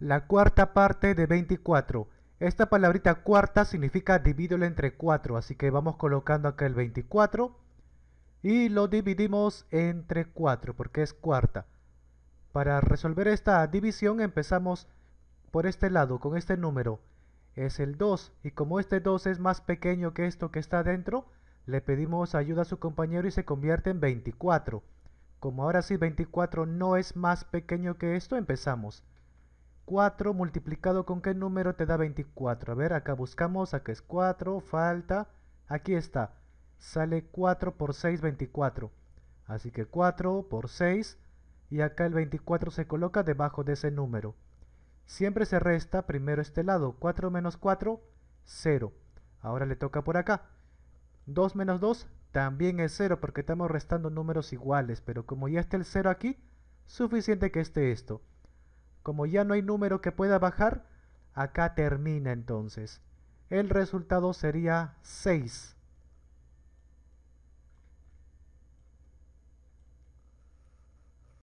La cuarta parte de 24. Esta palabrita cuarta significa divídelo entre 4, así que vamos colocando acá el 24 y lo dividimos entre 4 porque es cuarta. Para resolver esta división empezamos por este lado con este número, es el 2 y como este 2 es más pequeño que esto que está dentro, le pedimos ayuda a su compañero y se convierte en 24. Como ahora sí 24 no es más pequeño que esto, empezamos. 4 multiplicado con qué número te da 24. A ver, acá buscamos, acá es 4, falta, aquí está. Sale 4 por 6, 24. Así que 4 por 6 y acá el 24 se coloca debajo de ese número. Siempre se resta primero este lado, 4 menos 4, 0. Ahora le toca por acá. 2 menos 2 también es 0 porque estamos restando números iguales, pero como ya está el 0 aquí, suficiente que esté esto. Como ya no hay número que pueda bajar, acá termina entonces. El resultado sería 6.